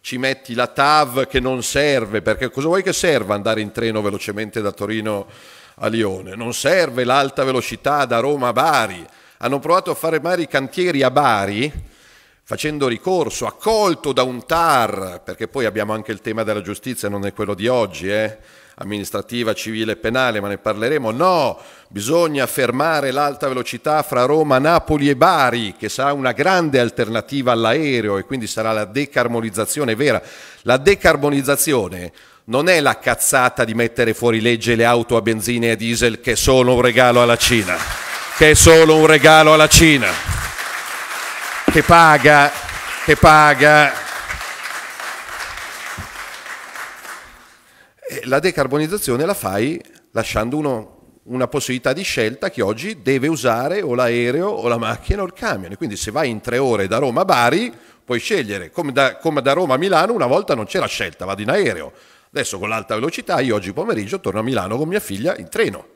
ci metti la TAV che non serve, perché cosa vuoi che serva andare in treno velocemente da Torino a Lione? Non serve l'alta velocità da Roma a Bari. Hanno provato a fare mari cantieri a Bari facendo ricorso, accolto da un TAR, perché poi abbiamo anche il tema della giustizia, non è quello di oggi, eh? amministrativa, civile e penale, ma ne parleremo. No, bisogna fermare l'alta velocità fra Roma, Napoli e Bari, che sarà una grande alternativa all'aereo e quindi sarà la decarbonizzazione vera. La decarbonizzazione non è la cazzata di mettere fuori legge le auto a benzina e a diesel che è solo un regalo alla Cina, che è solo un regalo alla Cina, che paga, che paga la decarbonizzazione la fai lasciando uno, una possibilità di scelta che oggi deve usare o l'aereo o la macchina o il camion. quindi se vai in tre ore da Roma a Bari puoi scegliere, come da, come da Roma a Milano una volta non c'era scelta, vado in aereo. Adesso con l'alta velocità io oggi pomeriggio torno a Milano con mia figlia in treno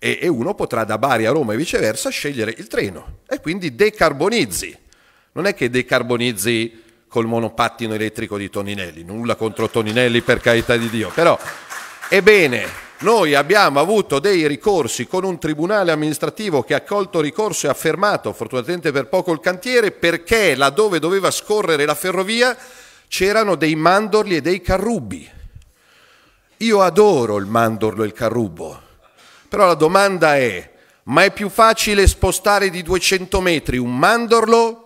e, e uno potrà da Bari a Roma e viceversa scegliere il treno e quindi decarbonizzi. Non è che decarbonizzi col monopattino elettrico di Toninelli. Nulla contro Toninelli, per carità di Dio. Però, ebbene, noi abbiamo avuto dei ricorsi con un tribunale amministrativo che ha accolto ricorso e ha fermato, fortunatamente per poco, il cantiere perché laddove doveva scorrere la ferrovia c'erano dei mandorli e dei carrubi. Io adoro il mandorlo e il carrubo, però la domanda è, ma è più facile spostare di 200 metri un mandorlo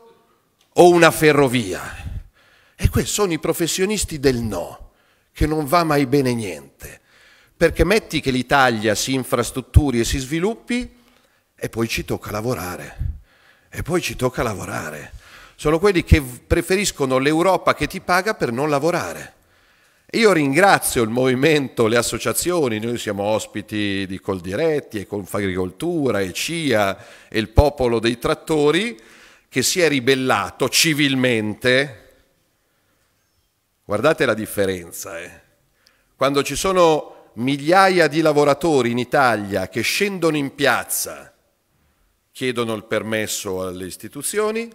o una ferrovia? E questi sono i professionisti del no, che non va mai bene niente. Perché metti che l'Italia si infrastrutturi e si sviluppi e poi ci tocca lavorare. E poi ci tocca lavorare. Sono quelli che preferiscono l'Europa che ti paga per non lavorare. Io ringrazio il movimento, le associazioni, noi siamo ospiti di Coldiretti e Confagricoltura e CIA e il popolo dei trattori che si è ribellato civilmente Guardate la differenza. Eh. Quando ci sono migliaia di lavoratori in Italia che scendono in piazza, chiedono il permesso alle istituzioni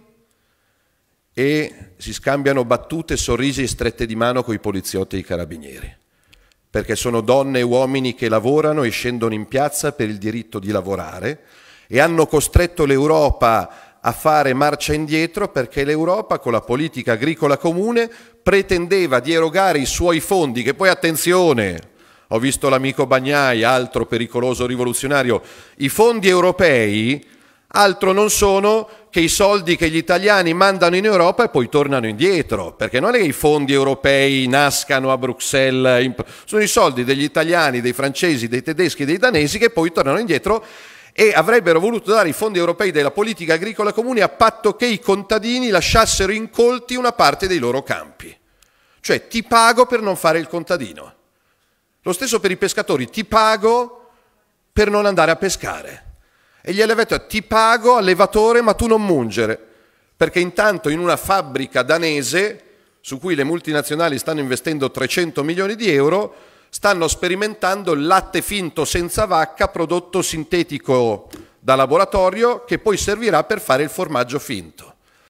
e si scambiano battute, sorrisi e strette di mano con i poliziotti e i carabinieri, perché sono donne e uomini che lavorano e scendono in piazza per il diritto di lavorare e hanno costretto l'Europa a a fare marcia indietro perché l'Europa con la politica agricola comune pretendeva di erogare i suoi fondi, che poi attenzione, ho visto l'amico Bagnai, altro pericoloso rivoluzionario, i fondi europei altro non sono che i soldi che gli italiani mandano in Europa e poi tornano indietro, perché non è che i fondi europei nascano a Bruxelles, sono i soldi degli italiani, dei francesi, dei tedeschi, dei danesi che poi tornano indietro e avrebbero voluto dare i fondi europei della politica agricola comune a patto che i contadini lasciassero incolti una parte dei loro campi. Cioè ti pago per non fare il contadino. Lo stesso per i pescatori, ti pago per non andare a pescare. E gli allevatori, ti pago allevatore ma tu non mungere, perché intanto in una fabbrica danese, su cui le multinazionali stanno investendo 300 milioni di euro, stanno sperimentando il latte finto senza vacca, prodotto sintetico da laboratorio, che poi servirà per fare il formaggio finto.